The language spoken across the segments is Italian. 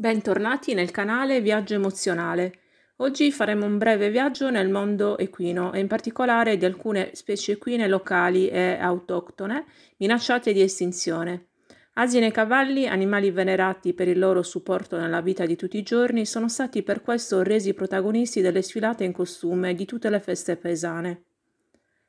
Bentornati nel canale Viaggio Emozionale. Oggi faremo un breve viaggio nel mondo equino e in particolare di alcune specie equine locali e autoctone minacciate di estinzione. Asine e cavalli, animali venerati per il loro supporto nella vita di tutti i giorni, sono stati per questo resi protagonisti delle sfilate in costume di tutte le feste paesane.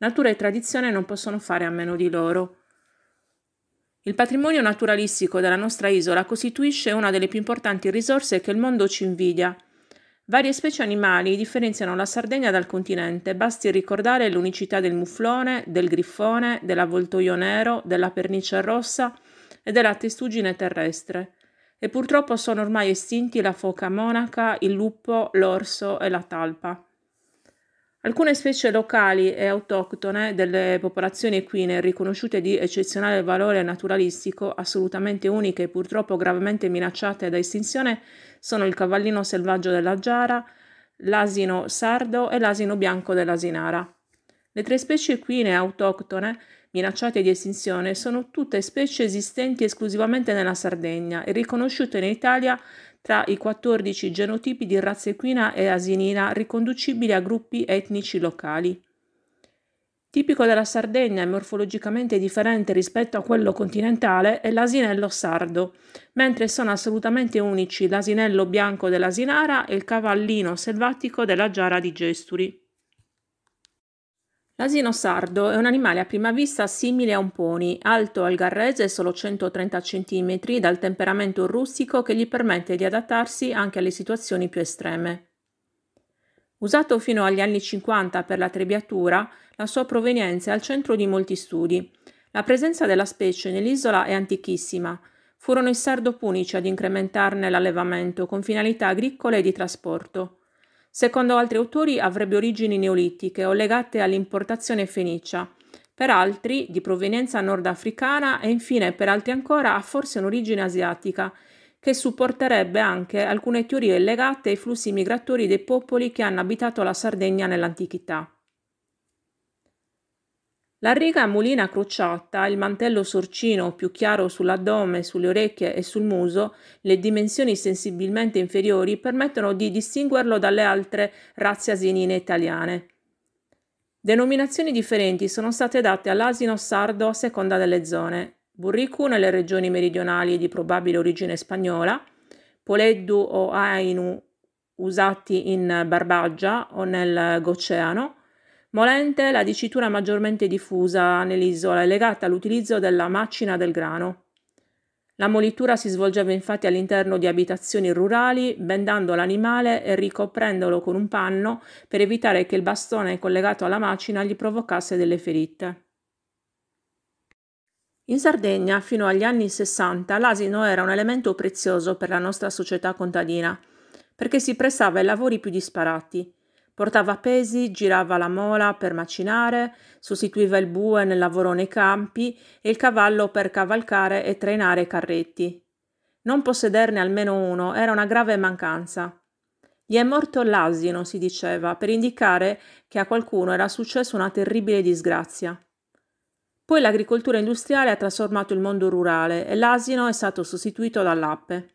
Natura e tradizione non possono fare a meno di loro. Il patrimonio naturalistico della nostra isola costituisce una delle più importanti risorse che il mondo ci invidia. Varie specie animali differenziano la Sardegna dal continente, basti ricordare l'unicità del muflone, del griffone, dell'avvoltoio nero, della pernice rossa e della testuggine terrestre. E purtroppo sono ormai estinti la foca monaca, il lupo, l'orso e la talpa. Alcune specie locali e autoctone delle popolazioni equine riconosciute di eccezionale valore naturalistico, assolutamente uniche e purtroppo gravemente minacciate da estinzione, sono il cavallino selvaggio della giara, l'asino sardo e l'asino bianco dell'asinara. Le tre specie equine autoctone minacciate di estinzione sono tutte specie esistenti esclusivamente nella Sardegna e riconosciute in Italia tra i 14 genotipi di razza equina e asinina riconducibili a gruppi etnici locali. Tipico della Sardegna e morfologicamente differente rispetto a quello continentale è l'asinello sardo, mentre sono assolutamente unici l'asinello bianco dell'asinara e il cavallino selvatico della giara di Gesturi. L'asino sardo è un animale a prima vista simile a un pony, alto al garrese solo 130 cm, dal temperamento rustico che gli permette di adattarsi anche alle situazioni più estreme. Usato fino agli anni 50 per la trebbiatura, la sua provenienza è al centro di molti studi. La presenza della specie nell'isola è antichissima. Furono i sardo punici ad incrementarne l'allevamento con finalità agricole e di trasporto. Secondo altri autori avrebbe origini neolitiche o legate all'importazione fenicia, per altri di provenienza nordafricana e infine per altri ancora ha forse un'origine asiatica, che supporterebbe anche alcune teorie legate ai flussi migratori dei popoli che hanno abitato la Sardegna nell'antichità. La riga mulina crociata, il mantello sorcino più chiaro sull'addome, sulle orecchie e sul muso, le dimensioni sensibilmente inferiori permettono di distinguerlo dalle altre razze asinine italiane. Denominazioni differenti sono state date all'asino sardo a seconda delle zone. Burricu nelle regioni meridionali di probabile origine spagnola, Poleddu o Ainu usati in Barbaggia o nel Goceano, Molente, è la dicitura maggiormente diffusa nell'isola e legata all'utilizzo della macina del grano. La molitura si svolgeva infatti all'interno di abitazioni rurali, bendando l'animale e ricoprendolo con un panno per evitare che il bastone collegato alla macina gli provocasse delle ferite. In Sardegna, fino agli anni 60, l'asino era un elemento prezioso per la nostra società contadina, perché si prestava ai lavori più disparati. Portava pesi, girava la mola per macinare, sostituiva il bue nel lavoro nei campi e il cavallo per cavalcare e trainare i carretti. Non possederne almeno uno era una grave mancanza. Gli è morto l'asino, si diceva, per indicare che a qualcuno era successa una terribile disgrazia. Poi l'agricoltura industriale ha trasformato il mondo rurale e l'asino è stato sostituito dall'ape.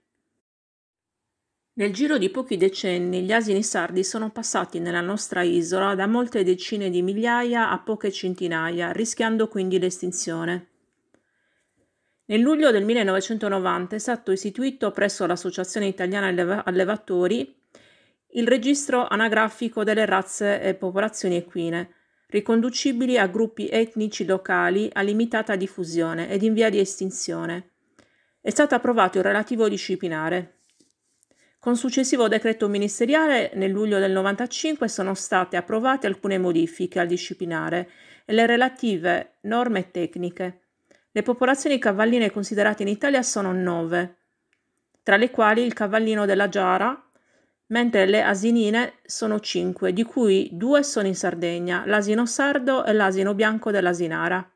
Nel giro di pochi decenni gli asini sardi sono passati nella nostra isola da molte decine di migliaia a poche centinaia, rischiando quindi l'estinzione. Nel luglio del 1990 è stato istituito presso l'Associazione Italiana Allevatori il registro anagrafico delle razze e popolazioni equine, riconducibili a gruppi etnici locali a limitata diffusione ed in via di estinzione. È stato approvato il relativo disciplinare. Con successivo decreto ministeriale nel luglio del 1995 sono state approvate alcune modifiche al disciplinare e le relative norme tecniche. Le popolazioni cavalline considerate in Italia sono nove, tra le quali il cavallino della Giara, mentre le asinine sono cinque, di cui due sono in Sardegna, l'asino sardo e l'asino bianco dell'asinara.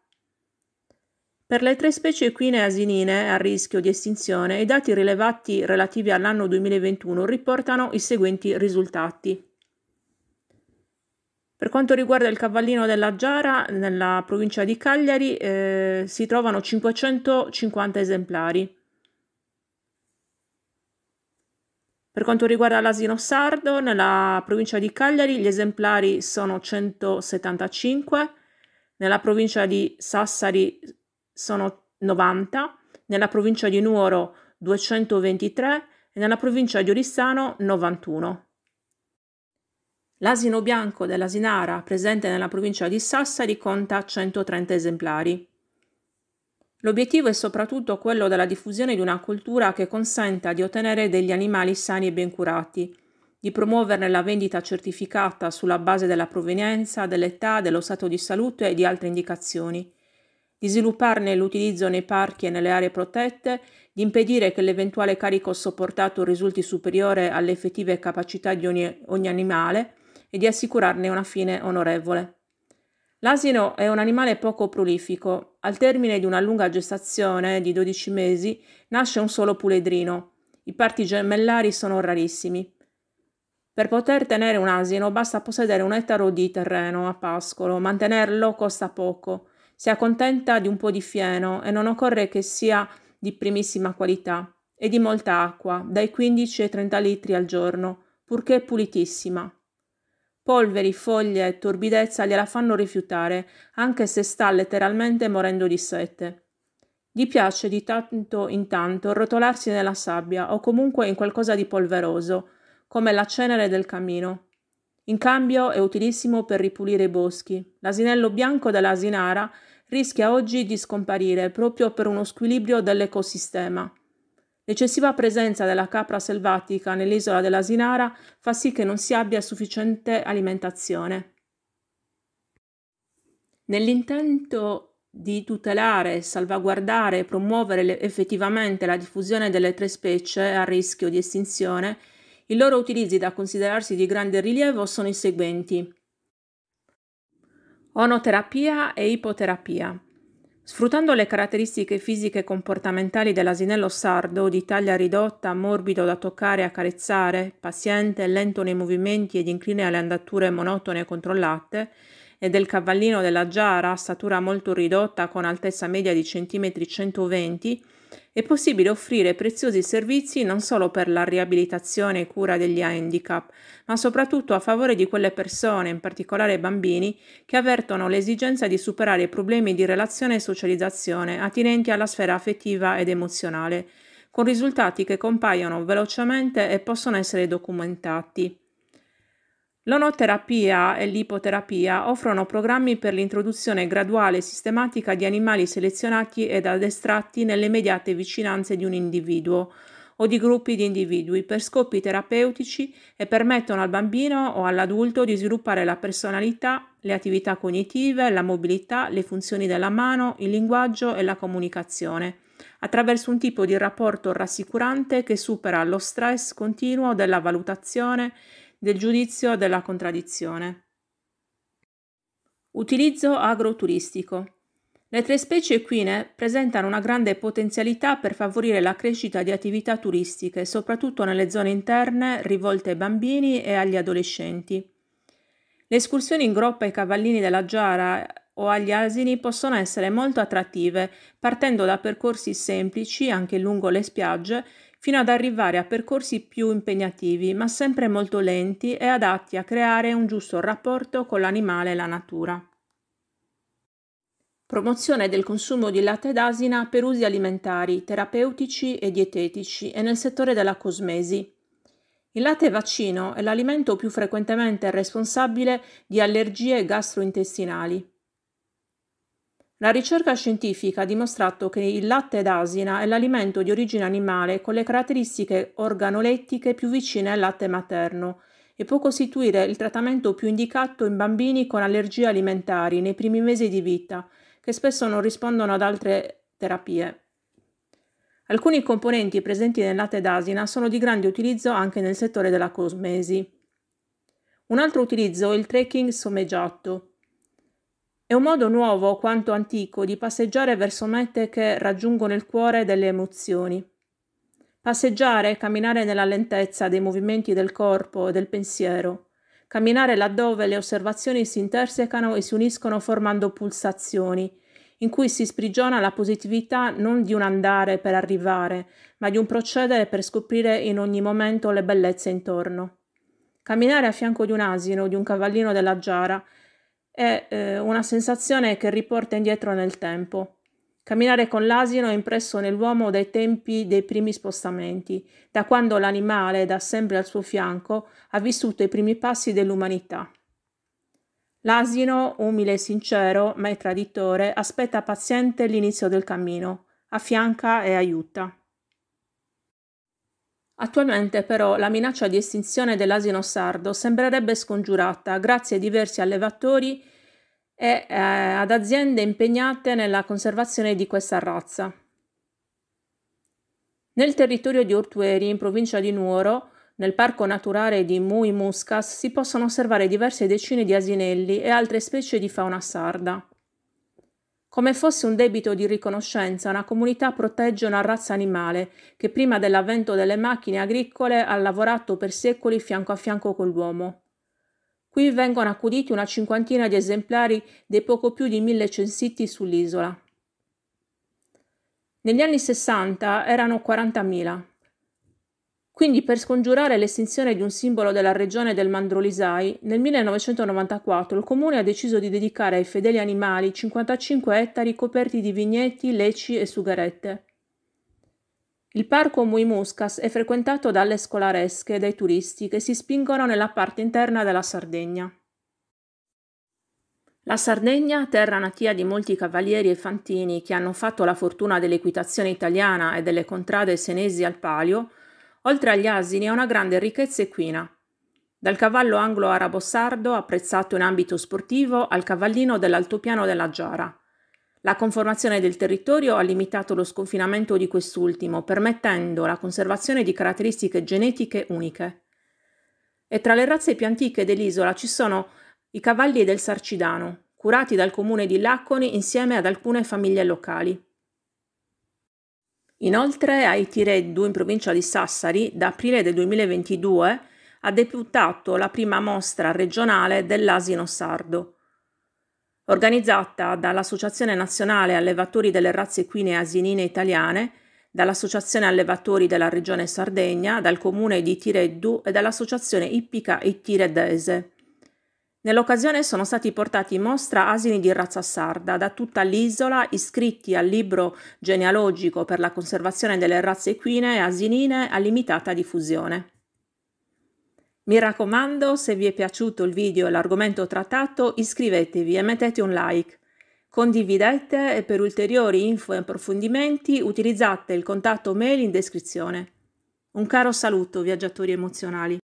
Per le tre specie equine asinine a rischio di estinzione, i dati rilevati relativi all'anno 2021 riportano i seguenti risultati. Per quanto riguarda il cavallino della Giara, nella provincia di Cagliari eh, si trovano 550 esemplari. Per quanto riguarda l'asino sardo, nella provincia di Cagliari gli esemplari sono 175, nella provincia di Sassari sono 90, nella provincia di Nuoro 223 e nella provincia di Orissano 91. L'asino bianco dell'asinara presente nella provincia di Sassari conta 130 esemplari. L'obiettivo è soprattutto quello della diffusione di una cultura che consenta di ottenere degli animali sani e ben curati, di promuoverne la vendita certificata sulla base della provenienza, dell'età, dello stato di salute e di altre indicazioni, di svilupparne l'utilizzo nei parchi e nelle aree protette, di impedire che l'eventuale carico sopportato risulti superiore alle effettive capacità di ogni, ogni animale e di assicurarne una fine onorevole. L'asino è un animale poco prolifico. Al termine di una lunga gestazione di 12 mesi nasce un solo puledrino. I parti gemellari sono rarissimi. Per poter tenere un asino basta possedere un ettaro di terreno a pascolo, mantenerlo costa poco si accontenta di un po' di fieno e non occorre che sia di primissima qualità e di molta acqua, dai 15 ai 30 litri al giorno, purché pulitissima. Polveri, foglie e torbidezza gliela fanno rifiutare, anche se sta letteralmente morendo di sete. Gli piace di tanto in tanto rotolarsi nella sabbia o comunque in qualcosa di polveroso, come la cenere del camino. In cambio è utilissimo per ripulire i boschi. L'asinello bianco dell'asinara rischia oggi di scomparire proprio per uno squilibrio dell'ecosistema. L'eccessiva presenza della capra selvatica nell'isola dell'Asinara fa sì che non si abbia sufficiente alimentazione. Nell'intento di tutelare, salvaguardare e promuovere effettivamente la diffusione delle tre specie a rischio di estinzione, i loro utilizzi da considerarsi di grande rilievo sono i seguenti. Onoterapia e ipoterapia. Sfruttando le caratteristiche fisiche e comportamentali dell'asinello sardo, di taglia ridotta, morbido da toccare e accarezzare, paziente, lento nei movimenti ed incline alle andature monotone e controllate, e del cavallino della giara, statura molto ridotta con altezza media di centimetri 120 cm, è possibile offrire preziosi servizi non solo per la riabilitazione e cura degli handicap, ma soprattutto a favore di quelle persone, in particolare bambini, che avvertono l'esigenza di superare problemi di relazione e socializzazione attinenti alla sfera affettiva ed emozionale, con risultati che compaiono velocemente e possono essere documentati. L'onoterapia e l'ipoterapia offrono programmi per l'introduzione graduale e sistematica di animali selezionati ed addestrati nelle immediate vicinanze di un individuo o di gruppi di individui per scopi terapeutici e permettono al bambino o all'adulto di sviluppare la personalità, le attività cognitive, la mobilità, le funzioni della mano, il linguaggio e la comunicazione, attraverso un tipo di rapporto rassicurante che supera lo stress continuo della valutazione del giudizio della contraddizione. Utilizzo agroturistico. Le tre specie equine presentano una grande potenzialità per favorire la crescita di attività turistiche, soprattutto nelle zone interne rivolte ai bambini e agli adolescenti. Le escursioni in groppa ai cavallini della giara o agli asini possono essere molto attrattive, partendo da percorsi semplici anche lungo le spiagge fino ad arrivare a percorsi più impegnativi, ma sempre molto lenti e adatti a creare un giusto rapporto con l'animale e la natura. Promozione del consumo di latte d'asina per usi alimentari, terapeutici e dietetici e nel settore della cosmesi. Il latte vaccino è l'alimento più frequentemente responsabile di allergie gastrointestinali. La ricerca scientifica ha dimostrato che il latte d'asina è l'alimento di origine animale con le caratteristiche organolettiche più vicine al latte materno e può costituire il trattamento più indicato in bambini con allergie alimentari nei primi mesi di vita, che spesso non rispondono ad altre terapie. Alcuni componenti presenti nel latte d'asina sono di grande utilizzo anche nel settore della cosmesi. Un altro utilizzo è il trekking sommeggiato. È un modo nuovo quanto antico di passeggiare verso mete che raggiungono il cuore delle emozioni. Passeggiare camminare nella lentezza dei movimenti del corpo e del pensiero, camminare laddove le osservazioni si intersecano e si uniscono formando pulsazioni, in cui si sprigiona la positività non di un andare per arrivare, ma di un procedere per scoprire in ogni momento le bellezze intorno. Camminare a fianco di un asino, di un cavallino della giara, è eh, una sensazione che riporta indietro nel tempo. Camminare con l'asino è impresso nell'uomo dai tempi dei primi spostamenti, da quando l'animale, da sempre al suo fianco, ha vissuto i primi passi dell'umanità. L'asino, umile e sincero, ma è traditore, aspetta paziente l'inizio del cammino, affianca e aiuta. Attualmente però la minaccia di estinzione dell'asino sardo sembrerebbe scongiurata grazie a diversi allevatori e eh, ad aziende impegnate nella conservazione di questa razza. Nel territorio di Ortueri, in provincia di Nuoro, nel parco naturale di Mui Muscas si possono osservare diverse decine di asinelli e altre specie di fauna sarda. Come fosse un debito di riconoscenza, una comunità protegge una razza animale che prima dell'avvento delle macchine agricole ha lavorato per secoli fianco a fianco con l'uomo. Qui vengono accuditi una cinquantina di esemplari dei poco più di mille censiti sull'isola. Negli anni 60 erano 40.000. Quindi per scongiurare l'estinzione di un simbolo della regione del Mandrolisai, nel 1994 il comune ha deciso di dedicare ai fedeli animali 55 ettari coperti di vigneti, leci e sugarette. Il parco Muimuscas è frequentato dalle scolaresche e dai turisti che si spingono nella parte interna della Sardegna. La Sardegna, terra natia di molti cavalieri e fantini che hanno fatto la fortuna dell'equitazione italiana e delle contrade senesi al palio, oltre agli asini, ha una grande ricchezza equina. Dal cavallo anglo-arabo-sardo, apprezzato in ambito sportivo, al cavallino dell'altopiano della Giara. La conformazione del territorio ha limitato lo sconfinamento di quest'ultimo, permettendo la conservazione di caratteristiche genetiche uniche. E tra le razze più antiche dell'isola ci sono i cavalli del Sarcidano, curati dal comune di Lacconi insieme ad alcune famiglie locali. Inoltre ai Tireddu in provincia di Sassari da aprile del 2022 ha deputato la prima mostra regionale dell'asino sardo. Organizzata dall'Associazione Nazionale Allevatori delle razze equine e asinine italiane, dall'Associazione Allevatori della Regione Sardegna, dal Comune di Tireddu e dall'Associazione Ippica Ittiredese. Nell'occasione sono stati portati in mostra asini di razza sarda da tutta l'isola iscritti al libro genealogico per la conservazione delle razze equine e asinine a limitata diffusione. Mi raccomando, se vi è piaciuto il video e l'argomento trattato, iscrivetevi e mettete un like. Condividete e per ulteriori info e approfondimenti utilizzate il contatto mail in descrizione. Un caro saluto, viaggiatori emozionali.